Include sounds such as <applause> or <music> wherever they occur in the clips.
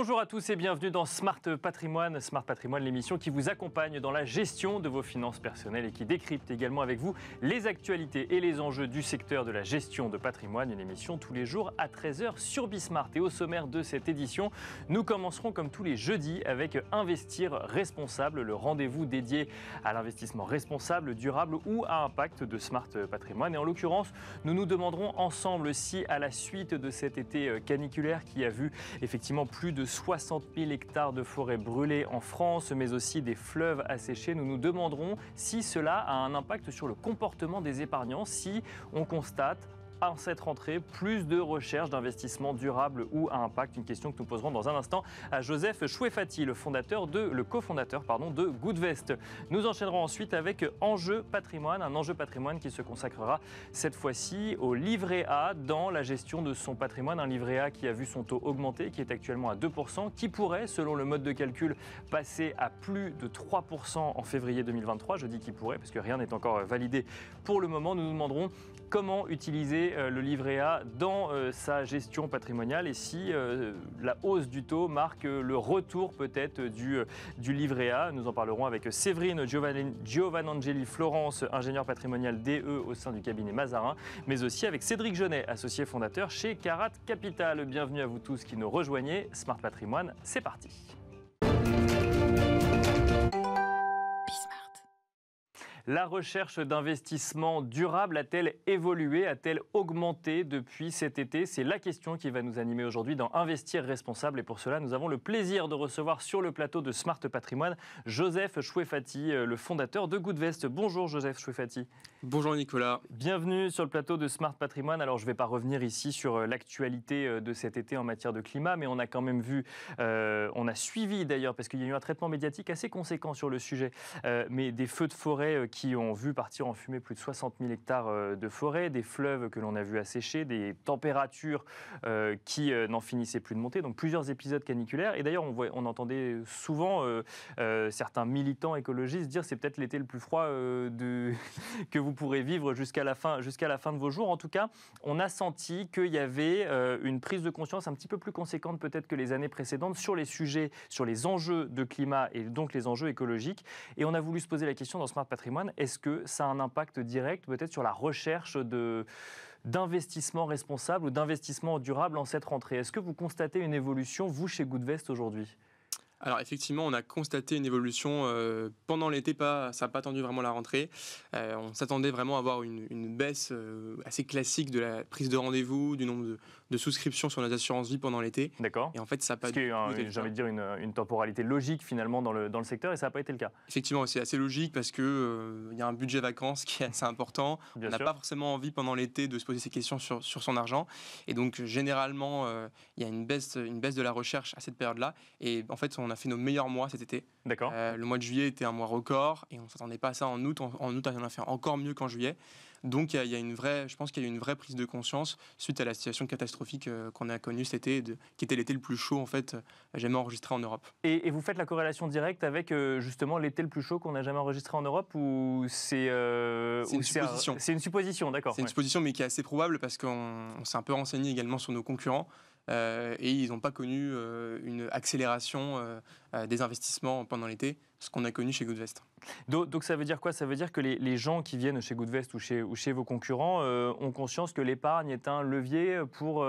Bonjour à tous et bienvenue dans Smart Patrimoine. Smart Patrimoine, l'émission qui vous accompagne dans la gestion de vos finances personnelles et qui décrypte également avec vous les actualités et les enjeux du secteur de la gestion de patrimoine. Une émission tous les jours à 13h sur Bismart. Et au sommaire de cette édition, nous commencerons comme tous les jeudis avec Investir responsable, le rendez-vous dédié à l'investissement responsable, durable ou à impact de Smart Patrimoine. Et en l'occurrence, nous nous demanderons ensemble si à la suite de cet été caniculaire qui a vu effectivement plus de 60 000 hectares de forêts brûlées en France, mais aussi des fleuves asséchés. Nous nous demanderons si cela a un impact sur le comportement des épargnants, si on constate en cette rentrée plus de recherche d'investissement durable ou à impact Une question que nous poserons dans un instant à Joseph Chouefati, le fondateur de, cofondateur de Goodvest. Nous enchaînerons ensuite avec Enjeu patrimoine, un enjeu patrimoine qui se consacrera cette fois-ci au livret A dans la gestion de son patrimoine, un livret A qui a vu son taux augmenter, qui est actuellement à 2%, qui pourrait, selon le mode de calcul, passer à plus de 3% en février 2023. Je dis qu'il pourrait parce que rien n'est encore validé pour le moment. Nous nous demanderons comment utiliser euh, le livret A dans euh, sa gestion patrimoniale et si euh, la hausse du taux marque le retour peut-être du, du livret A. Nous en parlerons avec Séverine giovannangeli Florence, ingénieur patrimonial DE au sein du cabinet Mazarin, mais aussi avec Cédric Genet, associé fondateur chez Carat Capital. Bienvenue à vous tous qui nous rejoignez. Smart Patrimoine, c'est parti. La recherche d'investissement durable a-t-elle évolué, a-t-elle augmenté depuis cet été C'est la question qui va nous animer aujourd'hui dans Investir responsable. Et pour cela, nous avons le plaisir de recevoir sur le plateau de Smart Patrimoine Joseph Chouefati, euh, le fondateur de Goodvest. Bonjour Joseph Chouefati. Bonjour Nicolas. Bienvenue sur le plateau de Smart Patrimoine. Alors je ne vais pas revenir ici sur euh, l'actualité euh, de cet été en matière de climat, mais on a quand même vu, on a suivi d'ailleurs, parce qu'il y a eu un traitement médiatique assez conséquent sur le sujet, mais des feux de forêt qui ont vu partir en fumée plus de 60 000 hectares euh, de forêt, des fleuves que l'on a vu assécher, des températures euh, qui euh, n'en finissaient plus de monter, donc plusieurs épisodes caniculaires. Et d'ailleurs, on, entendait souvent certains militants écologistes dire c'est peut-être l'été le plus froid de... <laughs> que vous pourrez vivre jusqu'à la, fin, jusqu'à la fin de vos jours. En tout cas, on a senti qu'il y avait une prise de conscience un petit peu plus conséquente peut-être que les années précédentes sur les sujets, sur les enjeux de climat et donc les enjeux écologiques. Et on a voulu se poser la question dans Smart Patrimoine est-ce que ça a un impact direct peut-être sur la recherche de, d'investissement responsable ou d'investissement durable en cette rentrée Est-ce que vous constatez une évolution, vous, chez Goodvest aujourd'hui alors effectivement, on a constaté une évolution euh, pendant l'été, pas, ça n'a pas attendu vraiment la rentrée. Euh, on s'attendait vraiment à avoir une, baisse euh, assez classique de la prise de rendez-vous, du nombre de, souscriptions sur nos assurances vie pendant l'été. D'accord. Et en fait, ça n'a pas. J'ai envie de dire une, temporalité logique finalement dans le, dans le secteur et ça n'a pas été le cas. Effectivement, c'est assez logique parce que il y a un budget vacances qui est assez important. Bien on n'a pas forcément envie pendant l'été de se poser ces questions sur, sur son argent et donc généralement il y a une baisse, une baisse de la recherche à cette période-là et en fait on on a fait nos meilleurs mois cet été. D'accord. Euh, le mois de juillet était un mois record et on ne s'attendait pas à ça en août. En, août, on a fait encore mieux qu'en juillet. Donc, il y, a, une vraie, je pense qu'il y a eu une vraie prise de conscience suite à la situation catastrophique euh, qu'on a connue cet été, qui était l'été le plus chaud en fait euh, jamais enregistré en Europe. Et, vous faites la corrélation directe avec justement l'été le plus chaud qu'on a jamais enregistré en Europe ou c'est une, supposition. C'est d'accord. C'est une supposition, mais qui est assez probable parce qu'on s'est un peu renseigné également sur nos concurrents. Euh, et ils n'ont pas connu euh, une accélération euh, des investissements pendant l'été, ce qu'on a connu chez Goodvest. Donc, ça veut dire quoi Ça veut dire que les, gens qui viennent chez Goodvest ou chez, vos concurrents ont conscience que l'épargne est un levier pour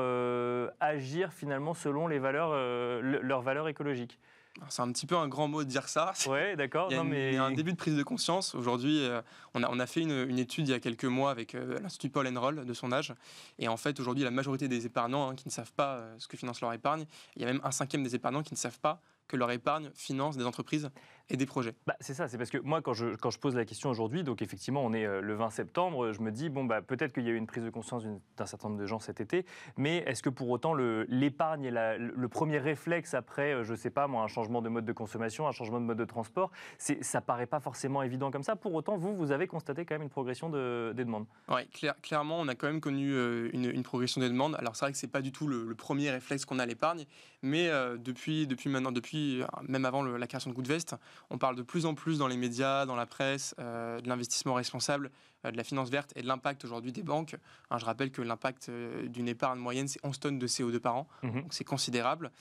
agir finalement selon leurs valeurs écologiques c'est un petit peu un grand mot de dire ça. <laughs> Oui, d'accord. Il, mais... y a un début de prise de conscience. Aujourd'hui, euh, on, a, on a fait une, étude il y a quelques mois avec euh, l'Institut Paul Enroll de son âge. Et en fait, aujourd'hui, la majorité des épargnants hein, qui ne savent pas euh, ce que finance leur épargne, il y a même un cinquième des épargnants qui ne savent pas que leur épargne finance des entreprises et des projets. Bah, c'est ça, c'est parce que moi, quand je, pose la question aujourd'hui, donc effectivement, on est euh, le 20 septembre, je me dis, bon, bah, peut-être qu'il y a eu une prise de conscience d'un certain nombre de gens cet été, mais est-ce que pour autant l'épargne et le premier réflexe après, euh, je sais pas, moi, un changement de mode de consommation, un changement de mode de transport, ça paraît pas forcément évident comme ça. Pour autant, vous, vous avez constaté quand même une progression des demandes. Oui, clairement, on a quand même connu euh, une, progression des demandes. Alors, c'est vrai que c'est pas du tout le, premier réflexe qu'on a à l'épargne, mais depuis, depuis maintenant, depuis, même avant la création de Goodvest, on parle de plus en plus dans les médias, dans la presse, euh, de l'investissement responsable, euh, de la finance verte et de l'impact aujourd'hui des banques. Hein, je rappelle que l'impact euh, d'une épargne moyenne, c'est 11 tonnes de CO2 par an, mhm. c'est considérable.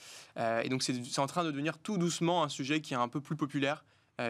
et donc c'est en train de devenir tout doucement un sujet qui est un peu plus populaire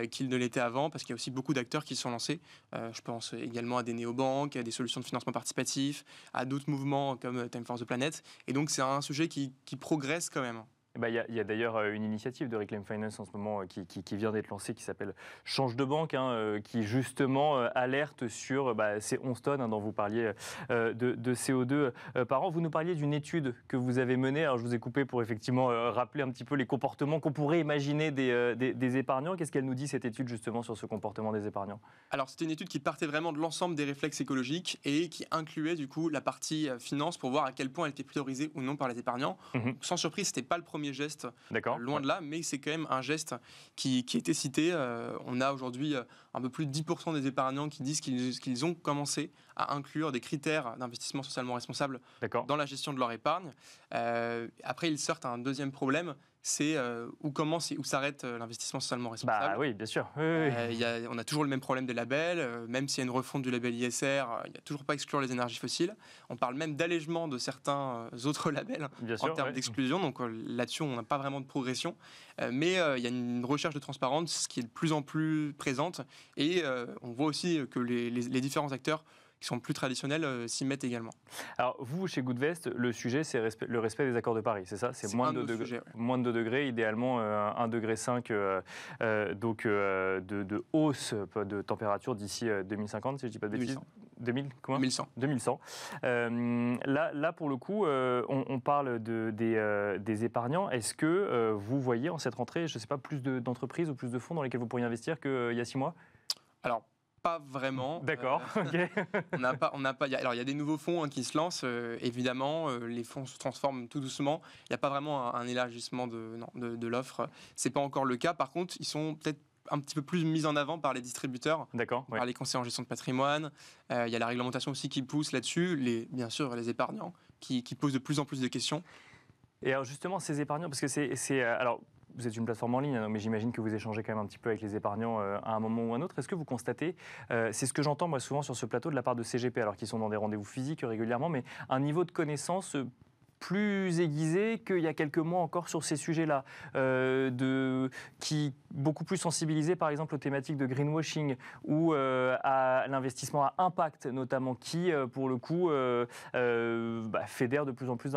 qu'il ne l'était avant, parce qu'il y a aussi beaucoup d'acteurs qui se sont lancés. je pense également à des néobanques, à des solutions de financement participatif, à d'autres mouvements comme Time force the Planet. Et donc c'est un sujet qui progresse quand même. Eh ben, il y a, d'ailleurs euh, une initiative de Reclaim Finance en ce moment euh, qui, vient d'être lancée qui s'appelle Change de banque, hein, euh, qui justement alerte sur bah, ces 11 tonnes hein, dont vous parliez de, CO2 par an. Vous nous parliez d'une étude que vous avez menée. Alors je vous ai coupé pour effectivement rappeler un petit peu les comportements qu'on pourrait imaginer des, épargnants. Qu'est-ce qu'elle nous dit cette étude justement sur ce comportement des épargnants Alors c'était une étude qui partait vraiment de l'ensemble des réflexes écologiques et qui incluait du coup la partie finance pour voir à quel point elle était priorisée ou non par les épargnants. Mmh Sans surprise, c'était pas le premier premier geste, loin de là, mais c'est quand même un geste qui, était cité. Euh, on a aujourd'hui euh, un peu plus de 10% des épargnants qui disent qu'ils ont commencé à inclure des critères d'investissement socialement responsable dans la gestion de leur épargne. Euh, après, ils sortent un deuxième problème, c'est euh, où commence et où s'arrête euh, l'investissement socialement responsable. Bah oui, bien sûr. Euh, on a toujours le même problème des labels, même s'il y a une refonte du label ISR, il n'y a toujours pas exclure les énergies fossiles. On parle même d'allègement de certains autres <laughs> labels en termes d'exclusion, donc là-dessus on n'a pas vraiment de progression. mais il y a une recherche de transparence qui est de plus en plus présente et on voit aussi que les différents acteurs qui sont plus traditionnels euh, s'y mettent également. Alors vous, chez Goodvest, le sujet c'est le respect des accords de Paris, c'est ça C'est moins, de de moins de 2 degrés, idéalement 1,5 euh, degré euh, donc de, hausse de température d'ici 2050, si je ne dis pas de 2100. 2000, comment 2100. 2100. là, là, pour le coup, on, parle de, des, épargnants. Est-ce que vous voyez en cette rentrée, je ne sais pas, plus d'entreprises ou plus de fonds dans lesquels vous pourriez investir qu'il y a six mois Alors, pas vraiment. D'accord, euh, <laughs> on n'a pas, on n'a pas. alors il y a des nouveaux fonds hein, qui se lancent. Euh, évidemment, euh, les fonds se transforment tout doucement. Il n'y a pas vraiment un, élargissement de, non, de, de l'offre. C'est pas encore le cas. Par contre, ils sont peut-être un petit peu plus mis en avant par les distributeurs, D'accord, par les conseillers en gestion de patrimoine. Il y a la réglementation aussi qui pousse là-dessus, les, bien sûr les épargnants qui, qui posent de plus en plus de questions. Et alors justement, ces épargnants, parce que c'est, c'est alors vous êtes une plateforme en ligne, hein, mais j'imagine que vous échangez quand même un petit peu avec les épargnants euh, à un moment ou un autre. Est-ce que vous constatez, euh, c'est ce que j'entends moi souvent sur ce plateau de la part de CGP, alors qu'ils sont dans des rendez-vous physiques régulièrement, mais un niveau de connaissance euh, plus aiguisé qu'il y a quelques mois encore sur ces sujets-là, euh, de, qui beaucoup plus sensibilisé par exemple aux thématiques de greenwashing ou euh, à l'investissement à impact notamment, qui euh, pour le coup euh, bah, fédère de plus en plus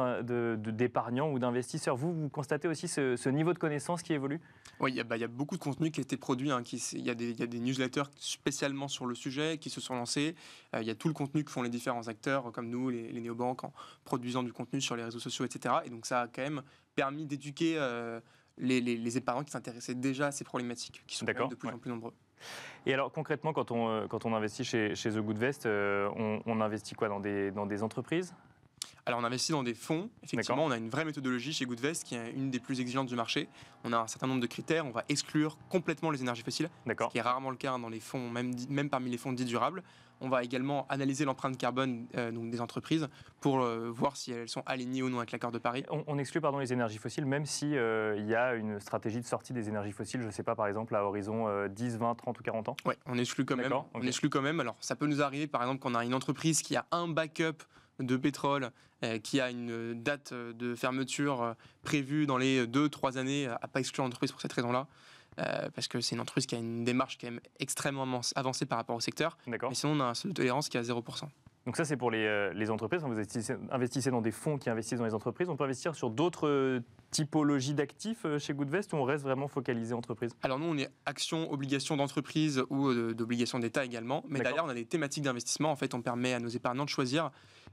d'épargnants ou d'investisseurs. Vous, vous constatez aussi ce, niveau de connaissance qui évolue Oui, bah, il y, a beaucoup de contenu qui hein, a été produit, il y, a des newsletters spécialement sur le sujet qui se sont lancés, il y a tout le contenu que font les différents acteurs comme nous, les, les néobanques, en produisant du contenu sur les réseaux sociaux, etc. Et donc ça a quand même permis d'éduquer euh, les, parents qui s'intéressaient déjà à ces problématiques, qui sont de plus en plus nombreux. Et alors concrètement, quand on, euh, quand on investit chez, chez The Good Vest, euh, on, investit quoi dans des, dans des entreprises alors on investit dans des fonds, effectivement on a une vraie méthodologie chez Good Goodvest qui est une des plus exigeantes du marché. On a un certain nombre de critères, on va exclure complètement les énergies fossiles, ce qui est rarement le cas dans les fonds, même, même parmi les fonds dits durables. On va également analyser l'empreinte carbone euh, des entreprises pour euh, voir si elles sont alignées ou non avec l'accord de Paris. On, exclut pardon, les énergies fossiles, même s'il si, euh, il y a une stratégie de sortie des énergies fossiles, je ne sais pas, par exemple, à horizon 10, 20, 30 ou 40 ans Oui, on exclut quand même. On exclut quand même. Alors, ça peut nous arriver, par exemple, qu'on a une entreprise qui a un backup de pétrole qui a une date de fermeture prévue dans les 2-3 années, à pas exclure l'entreprise pour cette raison-là. Euh, parce que c'est une entreprise qui a une démarche quand même extrêmement avancée par rapport au secteur. Mais sinon, on a un seuil de tolérance qui est à 0%. Donc ça, c'est pour les, euh, entreprises. vous investissez, dans des fonds qui investissent dans les entreprises, on peut investir sur d'autres euh, typologies d'actifs chez Goodvest ou on reste vraiment focalisé entreprise Alors nous, on est action, obligation d'entreprise ou d'obligations d'État également. Mais d'ailleurs on a des thématiques d'investissement. En fait, on permet à nos épargnants de choisir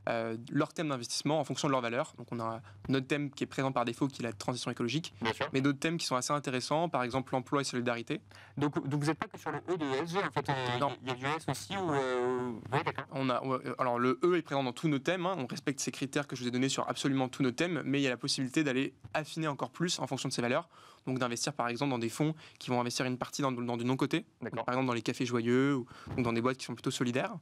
euh, leur thème d'investissement en fonction de leurs valeurs. Donc on a notre thème qui est présent par défaut, qui est la transition écologique, mais d'autres thèmes qui sont assez intéressants, par exemple l'emploi et solidarité. Donc, donc vous n'êtes pas que sur le E de ESG, en fait, euh, il y, a du S aussi ou euh, on a, Alors le E est présent dans tous nos thèmes, hein. on respecte ces critères que je vous ai donnés sur absolument tous nos thèmes, mais il y a la possibilité d'aller affiner encore plus en fonction de ces valeurs donc d'investir par exemple dans des fonds qui vont investir une partie dans, du non-côté, par exemple dans les cafés joyeux ou, dans des boîtes qui sont plutôt solidaires.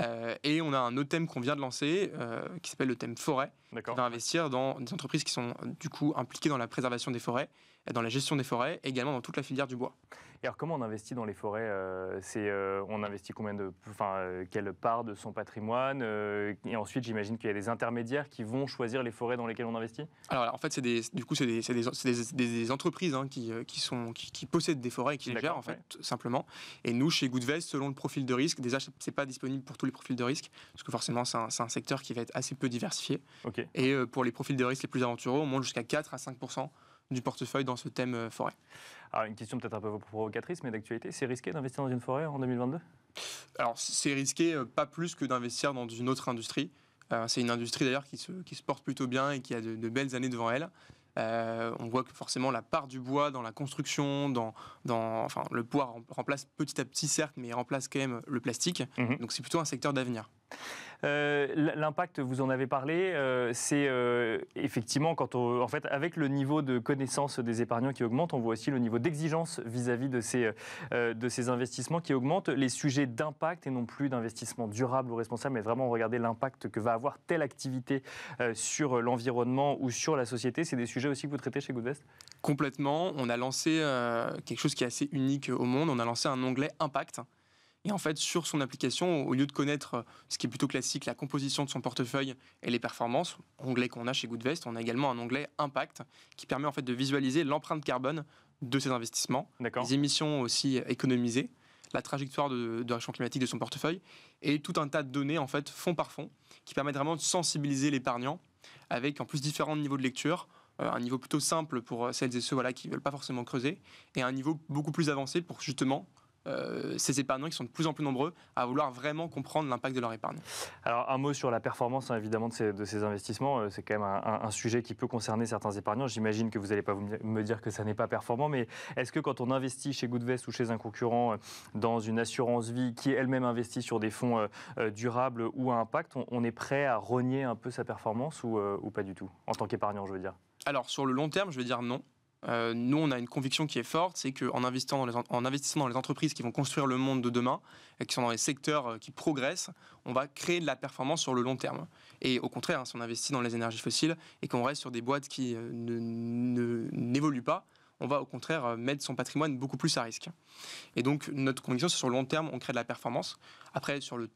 Euh, et on a un autre thème qu'on vient de lancer euh, qui s'appelle le thème forêt, qui va investir dans des entreprises qui sont du coup impliquées dans la préservation des forêts dans la gestion des forêts également dans toute la filière du bois. Et alors comment on investit dans les forêts euh, C'est euh, On investit combien de... Enfin, euh, quelle part de son patrimoine Et ensuite, j'imagine qu'il y a des intermédiaires qui vont choisir les forêts dans lesquelles on investit alors, en fait, c'est des, du coup, c'est des, entreprises hein, qui, sont, qui, possèdent des forêts et qui les gèrent, en fait, simplement. Et nous, chez Goodvest, selon le profil de risque, déjà, c'est pas disponible pour tous les profils de risque, parce que forcément, c'est un, secteur qui va être assez peu diversifié. Et pour les profils de risque les plus aventureux, on monte jusqu'à 4 à 5 du portefeuille dans ce thème euh, forêt. Alors une question peut-être un peu provocatrice, mais d'actualité, c'est risqué d'investir dans une forêt en 2022 Alors c'est risqué, euh, pas plus que d'investir dans une autre industrie. Euh, c'est une industrie d'ailleurs qui se, qui se, porte plutôt bien et qui a de, belles années devant elle. on voit que forcément la part du bois dans la construction, dans, dans enfin, le bois remplace petit à petit certes, mais remplace quand même le plastique. Mmh Donc c'est plutôt un secteur d'avenir. Euh, l'impact, vous en avez parlé, euh, c'est euh, effectivement en fait, avec le niveau de connaissance des épargnants qui augmente, on voit aussi le niveau d'exigence vis-à-vis de ces de ces investissements qui augmentent. Les sujets d'impact et non plus d'investissement durable ou responsable, mais vraiment regarder l'impact que va avoir telle activité sur l'environnement ou sur la société. C'est des sujets aussi que vous traitez chez Goodvest Complètement. On a lancé quelque chose qui est assez unique au monde. On a lancé un onglet impact et en fait, sur son application, au lieu de connaître euh, ce qui est plutôt classique, la composition de son portefeuille et les performances, onglet qu'on a chez Goodvest, on a également un onglet Impact qui permet en fait de visualiser l'empreinte carbone de ses investissements, les émissions aussi économisées, la trajectoire de, de réchauffement climatique de son portefeuille et tout un tas de données en fait fond par fond qui permettent vraiment de sensibiliser l'épargnant avec en plus différents niveaux de lecture, euh, un niveau plutôt simple pour euh, celles et ceux voilà, qui ne veulent pas forcément creuser, et un niveau beaucoup plus avancé pour justement euh, ces épargnants qui sont de plus en plus nombreux à vouloir vraiment comprendre l'impact de leur épargne. Alors un mot sur la performance hein, évidemment de ces, investissements, euh, c'est quand même un, sujet qui peut concerner certains épargnants. J'imagine que vous n'allez pas vous me dire que ça n'est pas performant, mais est-ce que quand on investit chez Goodvest ou chez un concurrent euh, dans une assurance vie qui elle-même investit sur des fonds durables ou à impact, on, est prêt à renier un peu sa performance ou, ou pas du tout En tant qu'épargnant je veux dire. Alors sur le long terme je veux dire non. Euh, nous, on a une conviction qui est forte, c'est qu'en investissant, dans les, en investissant dans les entreprises qui vont construire le monde de demain, et qui sont dans les secteurs euh, qui progressent, on va créer de la performance sur le long terme. Et au contraire, hein, si on investit dans les énergies fossiles et qu'on reste sur des boîtes qui euh, n'évoluent pas, on va au contraire mettre son patrimoine beaucoup plus à risque. Et donc notre conviction, c'est sur le long terme, on crée de la performance. Après, sur le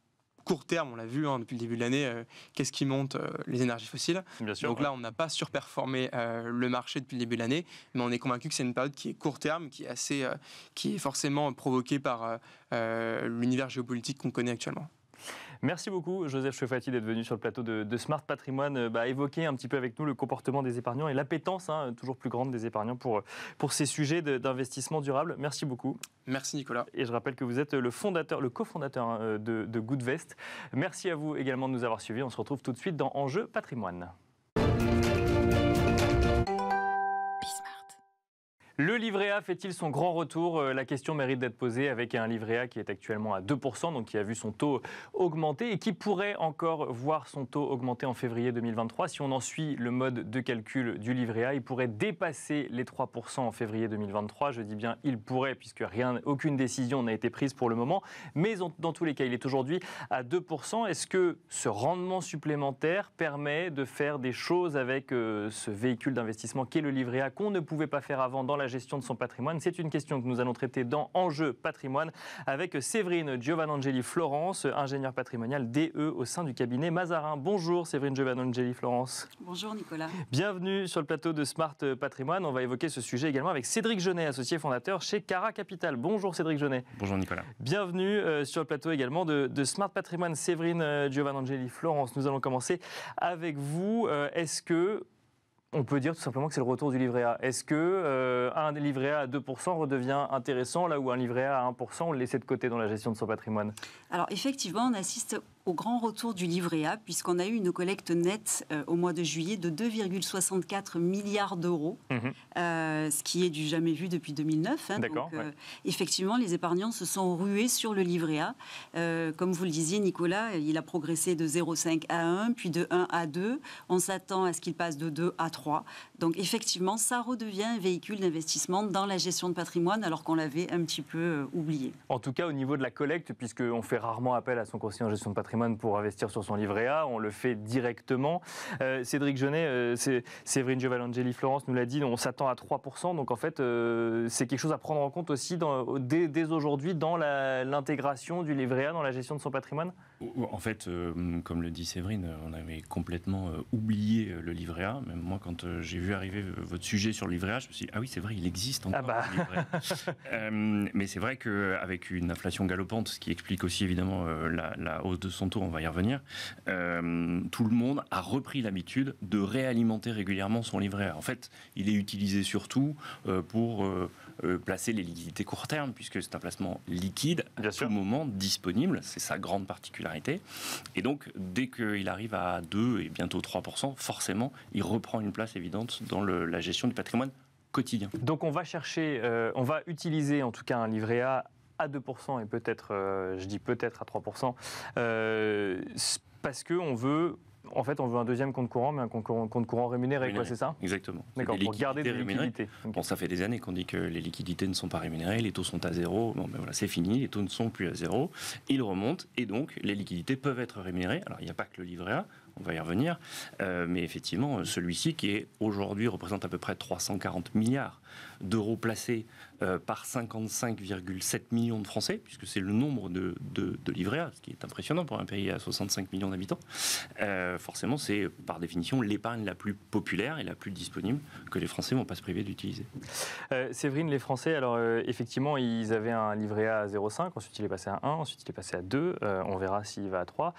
court terme, on l'a vu hein, depuis le début de l'année, euh, qu'est-ce qui monte euh, Les énergies fossiles. Donc là, on n'a pas surperformé euh, le marché depuis le début de l'année, mais on est convaincu que c'est une période qui est court terme, qui est, assez, qui est forcément provoquée par l'univers géopolitique qu'on connaît actuellement. Merci beaucoup, Joseph Choufati, d'être venu sur le plateau de, Smart Patrimoine, euh, bah, évoquer un petit peu avec nous le comportement des épargnants et l'appétence hein, toujours plus grande des épargnants pour, euh, ces sujets d'investissement durable. Merci beaucoup. Merci, Nicolas. Et je rappelle que vous êtes le fondateur, le cofondateur hein, euh, de, de Goodvest. Merci à vous également de nous avoir suivis. On se retrouve tout de suite dans Enjeu Patrimoine. Le livret A fait-il son grand retour euh, La question mérite d'être posée avec un livret A qui est actuellement à 2%, donc qui a vu son taux augmenter et qui pourrait encore voir son taux augmenter en février 2023. Si on en suit le mode de calcul du livret A, il pourrait dépasser les 3% en février 2023. Je dis bien il pourrait, puisque aucune décision n'a été prise pour le moment. Mais dans tous les cas, il est aujourd'hui à 2%. Est-ce que ce rendement supplémentaire permet de faire des choses avec euh, ce véhicule d'investissement qu'est le livret A qu'on ne pouvait pas faire avant dans la gestion de son patrimoine C'est une question que nous allons traiter dans Enjeu patrimoine avec Séverine giovannangeli Florence, ingénieur patrimonial DE au sein du cabinet Mazarin. Bonjour Séverine giovannangeli Florence. Bonjour Nicolas. Bienvenue sur le plateau de Smart Patrimoine. On va évoquer ce sujet également avec Cédric Genet, associé fondateur chez Cara Capital. Bonjour Cédric Genet. Bonjour Nicolas. Bienvenue euh, sur le plateau également de, Smart Patrimoine. Séverine euh, giovannangeli Florence, nous allons commencer avec vous. Euh, est-ce que on peut dire tout simplement que c'est le retour du livret A. Est-ce que euh, un livret A à 2% redevient intéressant là où un livret A à 1% on le laissait de côté dans la gestion de son patrimoine Alors effectivement, on assiste au grand retour du livret A puisqu'on a eu une collecte nette euh, au mois de juillet de 2,64 milliards d'euros, mhm. euh, ce qui est du jamais vu depuis 2009. Hein. D'accord. Effectivement, les épargnants se sont rués sur le livret A. comme vous le disiez, Nicolas, il a progressé de 0,5 à 1, puis de 1 à 2. On s'attend à ce qu'il passe de 2 à 3 donc effectivement, ça redevient un véhicule d'investissement dans la gestion de patrimoine alors qu'on l'avait un petit peu euh, oublié. En tout cas, au niveau de la collecte, puisqu'on fait rarement appel à son conseiller en gestion de patrimoine pour investir sur son livret A, on le fait directement. Euh, Cédric Genet, euh, Séverine giovalangeli Florence nous l'a dit, on s'attend à 3%. Donc en fait, c'est quelque chose à prendre en compte aussi dès, dès aujourd'hui dans l'intégration du livret A dans la gestion de son patrimoine en fait, euh, comme le dit Séverine, euh, on avait complètement euh, oublié le livret A. moi, quand j'ai vu arriver votre sujet sur le livret A, je me suis dit, ah oui, c'est vrai, il existe encore. Ah bah. le livret A. <laughs> mais c'est vrai qu'avec une inflation galopante, ce qui explique aussi évidemment la, la, hausse de son taux, on va y revenir, tout le monde a repris l'habitude de réalimenter régulièrement son livret A. En fait, il est utilisé surtout pour euh, placer les liquidités court terme, puisque c'est un placement liquide, au moment, disponible. C'est sa grande particularité. Et donc, dès qu'il arrive à 2 et bientôt 3%, forcément, il reprend une place évidente dans la gestion du patrimoine quotidien. Donc, on va chercher, euh, on va utiliser en tout cas un livret A à 2% et peut-être, euh, je dis peut-être à 3%, parce qu'on veut en fait, on veut un deuxième compte courant, mais un compte courant, rémunéré, c'est ça Exactement. D'accord, pour garder des liquidités. Bon, ça fait des années qu'on dit que les liquidités ne sont pas rémunérées, les taux sont à zéro. Bon, ben voilà, c'est fini, les taux ne sont plus à zéro. Ils remontent, et donc les liquidités peuvent être rémunérées. Alors, il n'y a pas que le livret A, on va y revenir. Euh, mais effectivement, celui-ci qui est aujourd'hui représente à peu près 340 milliards d'euros placés euh, par 55,7 millions de Français, puisque c'est le nombre de, de, livrets A, ce qui est impressionnant pour un pays à 65 millions d'habitants. Euh, forcément, c'est par définition l'épargne la plus populaire et la plus disponible que les Français vont pas se priver d'utiliser. Euh, Séverine, les Français, alors effectivement, ils avaient un livret A à 0,5, ensuite il est passé à 1, ensuite il est passé à 2, on verra s'il va à 3.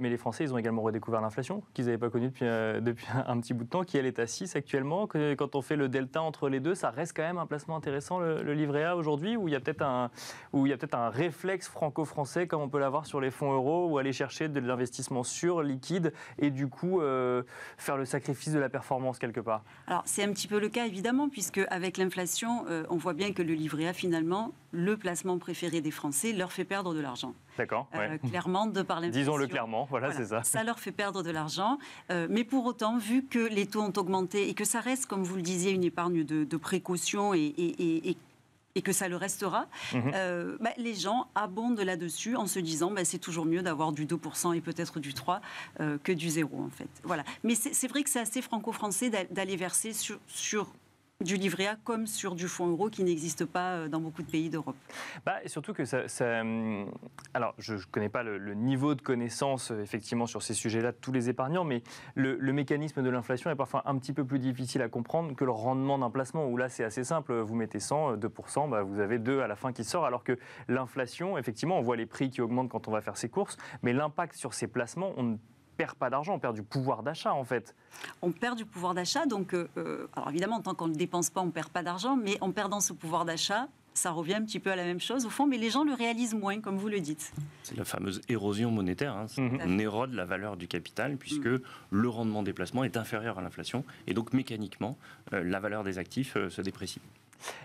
mais les Français, ils ont également redécouvert l'inflation, qu'ils n'avaient pas connue depuis, <laughs> depuis un petit bout de temps, qui elle est à 6 actuellement. Que, quand on fait le delta entre les deux, ça reste quand même un placement intéressant, le, livret A aujourd'hui, où il y a peut-être un, où il y a peut un réflexe franco-français comme on peut l'avoir sur les fonds euros, ou aller chercher de l'investissement sûr, liquide, et du coup euh, faire le sacrifice de la performance quelque part Alors c'est un petit peu le cas évidemment, puisque avec l'inflation, euh, on voit bien que le livret A finalement le placement préféré des Français leur fait perdre de l'argent. D'accord. Euh, clairement, de par Disons-le clairement, voilà, c'est ça. Ça leur fait perdre de l'argent. Euh, mais pour autant, vu que les taux ont augmenté et que ça reste, comme vous le disiez, une épargne de, précaution et, et, que ça le restera, mhm. euh, bah, les gens abondent là-dessus en se disant bah, c'est toujours mieux d'avoir du 2% et peut-être du 3% que du 0 en fait. Voilà. Mais c'est vrai que c'est assez franco-français d'aller verser sur, sur du livret A comme sur du fonds euro qui n'existe pas euh, dans beaucoup de pays d'Europe. Bah, surtout que ça, hum, alors je ne connais pas le, niveau de connaissance euh, effectivement sur ces sujets-là de tous les épargnants, mais le, mécanisme de l'inflation est parfois un petit peu plus difficile à comprendre que le rendement d'un placement où là c'est assez simple, vous mettez 100, 2%, euh, bah, vous avez 2 à la fin qui sort, alors que l'inflation, effectivement, on voit les prix qui augmentent quand on va faire ses courses, mais l'impact sur ces placements, on ne perd pas d'argent, on perd du pouvoir d'achat en fait. On perd du pouvoir d'achat, donc euh, euh, alors évidemment, tant qu'on ne dépense pas, on perd pas d'argent, mais en perdant ce pouvoir d'achat, ça revient un petit peu à la même chose au fond, mais les gens le réalisent moins, comme vous le dites. C'est la fameuse érosion monétaire. Hein. Mhm. On érode la valeur du capital mm. puisque le rendement des placements est inférieur à l'inflation et donc mécaniquement, euh, la valeur des actifs se déprécie.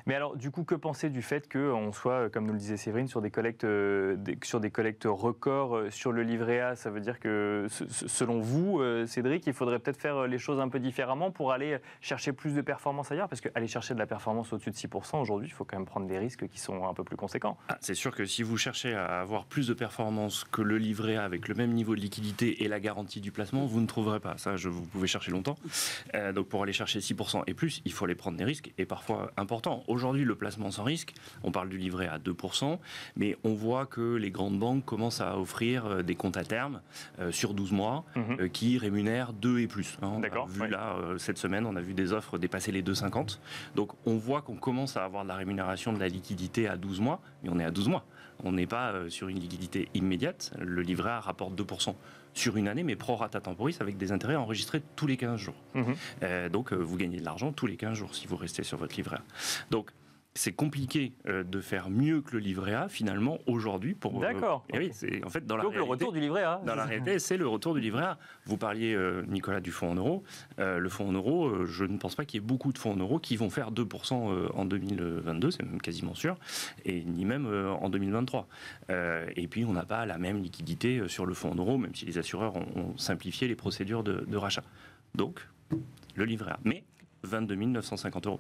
Mais alors, du coup, que penser du fait qu'on soit, euh, comme nous le disait Séverine, sur des collectes, euh, sur des collectes records euh, sur le livret A Ça veut dire que, selon vous, Cédric, il faudrait peut-être faire les choses un peu différemment pour aller chercher plus de performance ailleurs Parce qu'aller chercher de la performance au-dessus de 6%, aujourd'hui, il faut quand même prendre des risques qui sont un peu plus conséquents. Ah, c'est sûr que si vous cherchez à avoir plus de performance que le livret A avec le même niveau de liquidité et la garantie du placement, vous ne trouverez pas. Ça, je, vous pouvez chercher longtemps. donc, pour aller chercher 6% et plus, il faut aller prendre des risques et parfois important Aujourd'hui, le placement sans risque, on parle du livret à 2%, mais on voit que les grandes banques commencent à offrir euh, des comptes à terme euh, sur 12 mois mhm. euh, qui rémunèrent 2 et plus. Hein. là, cette semaine, on a vu des offres dépasser les 2,50. Donc on voit qu'on commence à avoir de la rémunération de la liquidité à 12 mois, mais on est à 12 mois. On n'est pas sur une liquidité immédiate. Le livret rapporte 2% sur une année, mais prorata temporis avec des intérêts enregistrés tous les 15 jours. Mhm. Euh, donc, euh, vous gagnez de l'argent tous les 15 jours si vous restez sur votre livret. Donc, c'est compliqué euh, de faire mieux que le livret A finalement aujourd'hui pour. Euh, D'accord. Et eh oui, c'est en fait dans la. Donc le retour du livret A. Dans la réalité, c'est le retour du livret A. Vous parliez euh, Nicolas du fonds en euros. le fonds en euros, je ne pense pas qu'il y ait beaucoup de fonds en euros qui vont faire 2% en 2022, c'est même quasiment sûr, et ni même en 2023. et puis on n'a pas la même liquidité sur le fonds en euros, même si les assureurs ont, simplifié les procédures de, de rachat. Donc le livret A. Mais 22 950 euros.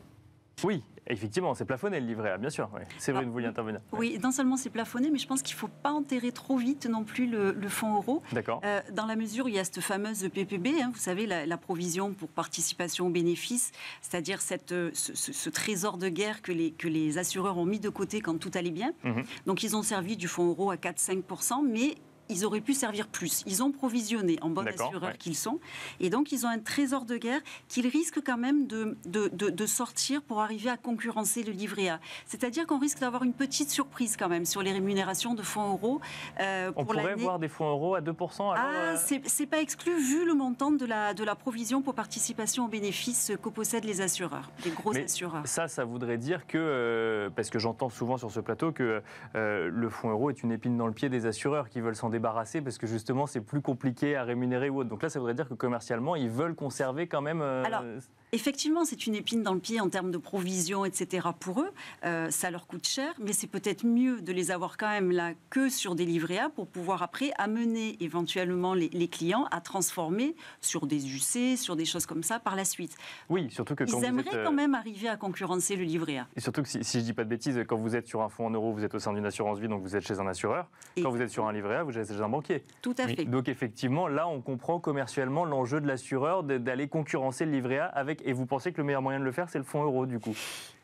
Oui, effectivement, c'est plafonné le livret A, bien sûr. C'est vrai, ah, vrai, vous vouliez intervenir. Oui, non seulement c'est plafonné, mais je pense qu'il ne faut pas enterrer trop vite non plus le, fonds euro. D'accord. Euh, dans la mesure où il y a cette fameuse PPB, hein, vous savez, la, provision pour participation aux bénéfices, c'est-à-dire cette, euh, ce, trésor de guerre que les, que les assureurs ont mis de côté quand tout allait bien. Mhm. Donc ils ont servi du fonds euro à 4-5%, mais ils auraient pu servir plus. Ils ont provisionné en bon assureur qu'ils sont. Et donc, ils ont un trésor de guerre qu'ils risquent quand même de, de, de, sortir pour arriver à concurrencer le livret A. C'est-à-dire qu'on risque d'avoir une petite surprise quand même sur les rémunérations de fonds euros. Euh, On pourrait voir des fonds euros à 2% alors, Ah, euh, c'est pas exclu vu le montant de la, de la provision pour participation aux bénéfices que possèdent les assureurs, les gros assureurs. Ça, ça voudrait dire que, euh, parce que j'entends souvent sur ce plateau que le fonds euro est une épine dans le pied des assureurs qui veulent s'en débarrasser débarrasser parce que justement c'est plus compliqué à rémunérer ou autre. Donc là, ça voudrait dire que commercialement, ils veulent conserver quand même. Euh, Alors, effectivement, c'est une épine dans le pied en termes de provisions, etc. Pour eux, euh, ça leur coûte cher, mais c'est peut-être mieux de les avoir quand même là que sur des livrets A pour pouvoir après amener éventuellement les, clients à transformer sur des UC, sur des choses comme ça par la suite. Oui, surtout que quand ils aimeraient vous euh, quand même arriver à concurrencer le livret A. Et surtout que si, si, je dis pas de bêtises, quand vous êtes sur un fonds en euros, vous êtes au sein d'une assurance vie, donc vous êtes chez un assureur. quand vous êtes sur un livret A, vous êtes un banquier. Tout à fait. Donc effectivement, là, on comprend commercialement l'enjeu de l'assureur d'aller concurrencer le livret A avec. Et vous pensez que le meilleur moyen de le faire, c'est le fonds euro, du coup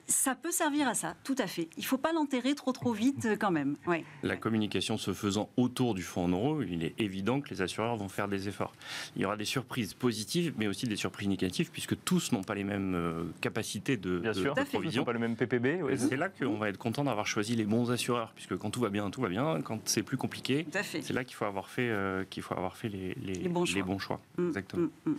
ça peut servir à ça, tout à fait. Il ne faut pas l'enterrer trop trop vite euh, quand même. La communication se faisant autour du fonds en euros, il est évident que les assureurs vont faire des efforts. Il y aura des surprises positives, mais aussi des surprises négatives, puisque tous n'ont pas les mêmes euh, capacités de, bien sûr, de provision. pas le même PPB. C'est là qu'on va être content d'avoir choisi les bons assureurs, puisque quand tout va bien, tout va bien. Quand c'est plus compliqué, c'est là qu'il faut avoir fait, euh, qu'il faut avoir fait les, bons choix. Mm, Exactement. Mm, mm.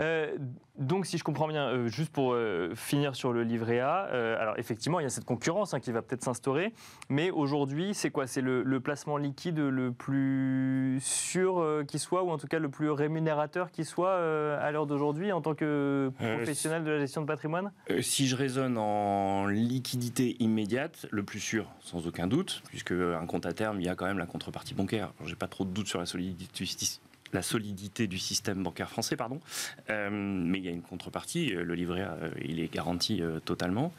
Euh, donc, si je comprends bien, euh, juste pour euh, finir sur le livret A, alors effectivement, il y a cette concurrence hein, qui va peut-être s'instaurer, mais aujourd'hui, c'est quoi C'est le, placement liquide le plus sûr qui soit, ou en tout cas le plus rémunérateur qui soit à l'heure d'aujourd'hui en tant que professionnel de la gestion de patrimoine Si je raisonne en liquidité immédiate, le plus sûr, sans aucun doute, puisque un compte à terme, il y a quand même la contrepartie bancaire. J'ai pas trop de doute sur la solidité la solidité du système bancaire français, pardon. Euh, mais il y a une contrepartie. Euh, le livret A, euh, il est garanti totalement.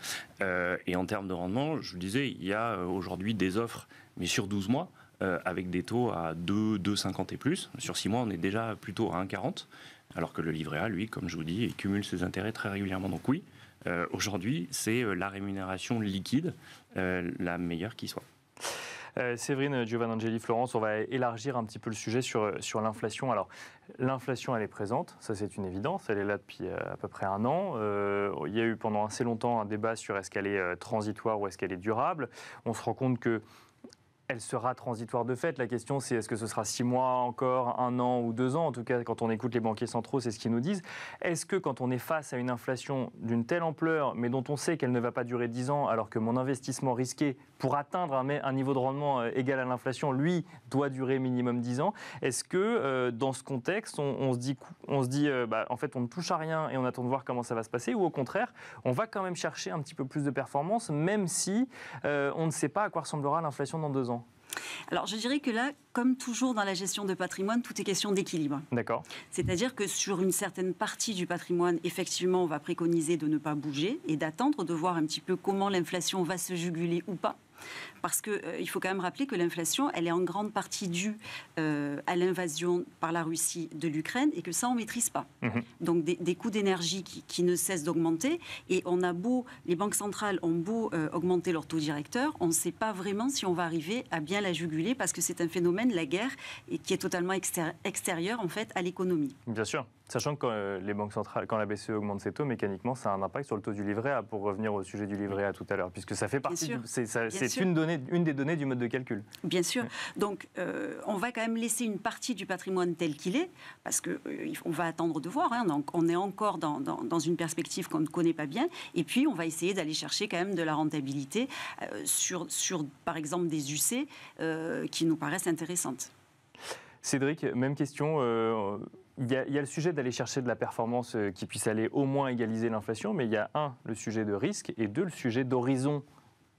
et en termes de rendement, je vous disais, il y a aujourd'hui des offres, mais sur 12 mois, avec des taux à 2, 2,50 et plus. Sur 6 mois, on est déjà plutôt à 1,40. Alors que le livret A, lui, comme je vous dis, il cumule ses intérêts très régulièrement. Donc oui, aujourd'hui, c'est la rémunération liquide la meilleure qui soit. Euh, Séverine Giovanangeli, Florence, on va élargir un petit peu le sujet sur, euh, sur l'inflation. Alors, l'inflation, elle est présente, ça c'est une évidence, elle est là depuis euh, à peu près un an. il y a eu pendant assez longtemps un débat sur est-ce qu'elle est transitoire ou est-ce qu'elle est durable. On se rend compte que elle sera transitoire de fait. La question, c'est est-ce que ce sera six mois encore, un an ou deux ans En tout cas, quand on écoute les banquiers centraux, c'est ce qu'ils nous disent. Est-ce que quand on est face à une inflation d'une telle ampleur, mais dont on sait qu'elle ne va pas durer dix ans, alors que mon investissement risqué pour atteindre un, niveau de rendement euh, égal à l'inflation, lui, doit durer minimum dix ans, est-ce que euh, dans ce contexte, on, se dit, on se dit euh, bah, en fait, on ne touche à rien et on attend de voir comment ça va se passer, ou au contraire, on va quand même chercher un petit peu plus de performance, même si on ne sait pas à quoi ressemblera l'inflation dans deux ans alors, je dirais que là, comme toujours dans la gestion de patrimoine, tout est question d'équilibre. D'accord. C'est-à-dire que sur une certaine partie du patrimoine, effectivement, on va préconiser de ne pas bouger et d'attendre de voir un petit peu comment l'inflation va se juguler ou pas parce qu'il euh, faut quand même rappeler que l'inflation, elle est en grande partie due euh, à l'invasion par la Russie de l'Ukraine et que ça, on ne maîtrise pas. Mhm. Donc des, coûts d'énergie qui, ne cessent d'augmenter et on a beau, les banques centrales ont beau euh, augmenter leur taux directeur, on ne sait pas vraiment si on va arriver à bien la juguler parce que c'est un phénomène, la guerre, et qui est totalement extérieur en fait à l'économie. Bien sûr. Sachant que quand les banques centrales, quand la BCE augmente ses taux, mécaniquement, ça a un impact sur le taux du livret A, pour revenir au sujet du livret A tout à l'heure, puisque ça fait partie, c'est une donnée une des données du mode de calcul. Bien sûr. Donc, euh, on va quand même laisser une partie du patrimoine tel qu'il est, parce qu'on euh, on va attendre de voir. Hein. donc, on est encore dans, une perspective qu'on ne connaît pas bien. Et puis, on va essayer d'aller chercher quand même de la rentabilité euh, sur, sur, par exemple, des UC qui nous paraissent intéressantes. Cédric, même question. Il y, il y, a, le sujet d'aller chercher de la performance qui puisse aller au moins égaliser l'inflation, mais il y a un, le sujet de risque, et deux, le sujet d'horizon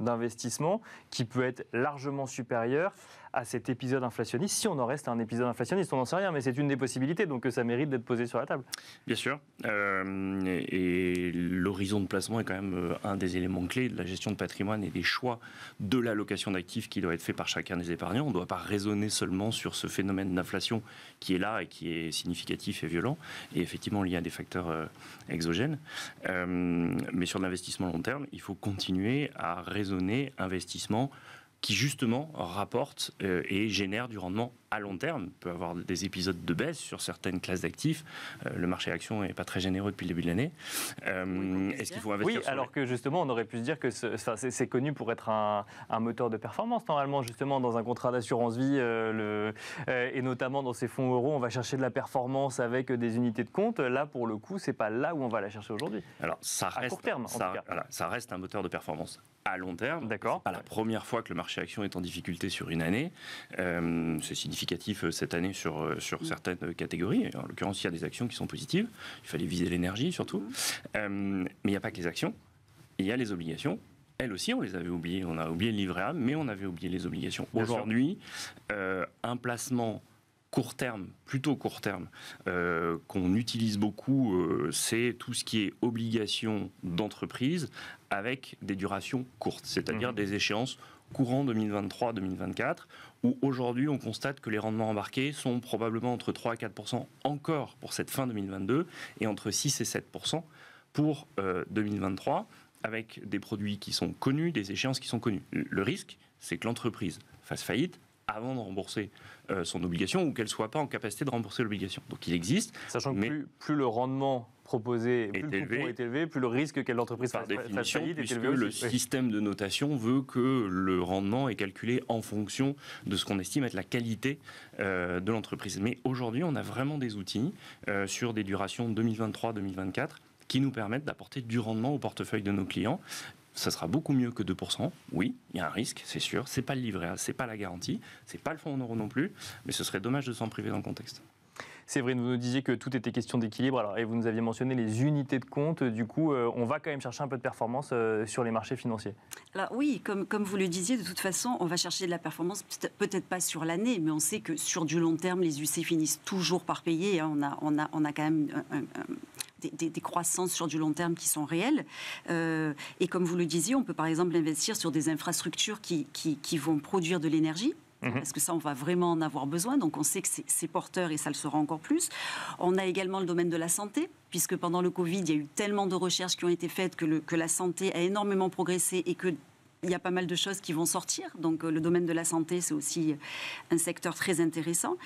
d'investissement qui peut être largement supérieur à cet épisode inflationniste, si on en reste à un épisode inflationniste, on n'en sait rien, mais c'est une des possibilités, donc euh, ça mérite d'être posé sur la table. Bien sûr. Euh, et, l'horizon de placement est quand même euh, un des éléments clés de la gestion de patrimoine et des choix de l'allocation d'actifs qui doit être fait par chacun des épargnants. On ne doit pas raisonner seulement sur ce phénomène d'inflation qui est là et qui est significatif et violent, et effectivement lié à des facteurs exogènes. mais sur l'investissement long terme, il faut continuer à raisonner investissement qui justement rapporte euh, et génère du rendement à long terme. Il peut avoir des épisodes de baisse sur certaines classes d'actifs. Euh, le marché action n'est pas très généreux depuis le début de l'année. Euh, est-ce qu'il faut investir Oui, alors que justement, on aurait pu se dire que c'est connu pour être un, moteur de performance. Normalement, justement, dans un contrat d'assurance vie, le, et notamment dans ces fonds euros, on va chercher de la performance avec des unités de compte. Là, pour le coup, c'est pas là où on va la chercher aujourd'hui. Alors, ça reste, à court terme, en tout cas. ça reste un moteur de performance à long terme. D'accord. Pas la première fois que le marché action est en difficulté sur une année. Euh, c'est significatif euh, cette année sur, euh, sur certaines catégories. En l'occurrence, il y a des actions qui sont positives. Il fallait viser l'énergie surtout. mais il n'y a pas que les actions. Il y a les obligations. Elles aussi, on les avait oubliées. On a oublié le livret A, mais on avait oublié les obligations. Aujourd'hui, un placement court terme, plutôt court terme, euh, qu'on utilise beaucoup, euh, c'est tout ce qui est obligation d'entreprise avec des durations courtes, c'est-à-dire mmh. des échéances courant 2023-2024, où aujourd'hui on constate que les rendements embarqués sont probablement entre 3 et 4 encore pour cette fin 2022 et entre 6 et 7 pour 2023, euh, avec des produits qui sont connus, des échéances qui sont connues. Le risque, c'est que l'entreprise fasse faillite, avant de rembourser euh, son obligation ou qu'elle soit pas en capacité de rembourser l'obligation. Donc il existe. Sachant que plus, le rendement proposé plus est, le élevé, plus le risque que l'entreprise fasse faillite est élevé. Aussi. Le système de notation veut que le rendement est calculé en fonction de ce qu'on estime être la qualité euh, de l'entreprise. Mais aujourd'hui, on a vraiment des outils euh, sur des durations 2023-2024 qui nous permettent d'apporter du rendement au portefeuille de nos clients ça sera beaucoup mieux que 2%. Oui, il y a un risque, c'est sûr. C'est pas le livret A, c'est pas la garantie, c'est pas le fonds en euros non plus, mais ce serait dommage de s'en priver dans le contexte. Séverine, vous nous disiez que tout était question d'équilibre, alors, et vous nous aviez mentionné les unités de compte. Du coup, euh, on va quand même chercher un peu de performance euh, sur les marchés financiers. Là, oui, comme, comme vous le disiez, de toute façon, on va chercher de la performance, peut-être pas sur l'année, mais on sait que sur du long terme, les UC finissent toujours par payer. on, a, on, a, on a quand même un, des, croissances sur du long terme qui sont réelles. Euh, et comme vous le disiez, on peut par exemple investir sur des infrastructures qui, vont produire de l'énergie. Mhm. Parce que ça, on va vraiment en avoir besoin. Donc, on sait que c'est porteur et ça le sera encore plus. On a également le domaine de la santé, puisque pendant le Covid, il y a eu tellement de recherches qui ont été faites que, le, que la santé a énormément progressé et que il y a pas mal de choses qui vont sortir. Donc euh, le domaine de la santé, c'est aussi euh, un secteur très intéressant.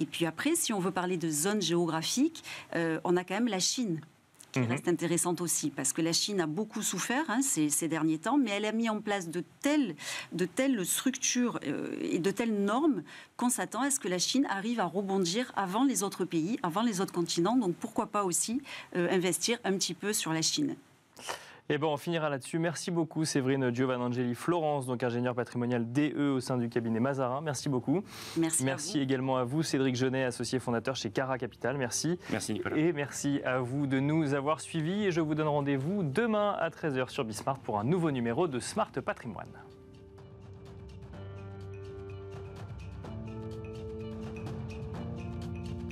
Et puis après, si on veut parler de zones géographiques, euh, on a quand même la Chine qui mhm. reste intéressante aussi, parce que la Chine a beaucoup souffert hein, ces, derniers temps, mais elle a mis en place de telles, de telles structures et de telles normes qu'on s'attend à ce que la Chine arrive à rebondir avant les autres pays, avant les autres continents. Donc pourquoi pas aussi investir un petit peu sur la Chine et bon, on finira là-dessus. Merci beaucoup Séverine Giovanangeli, Florence, donc ingénieur patrimonial DE au sein du cabinet Mazarin. Merci beaucoup. Merci. également à vous Cédric Genet, associé fondateur chez Cara Capital. Merci. Merci Nicolas. Et merci à vous de nous avoir suivis et je vous donne rendez-vous demain à 13h sur Bismarck pour un nouveau numéro de Smart Patrimoine.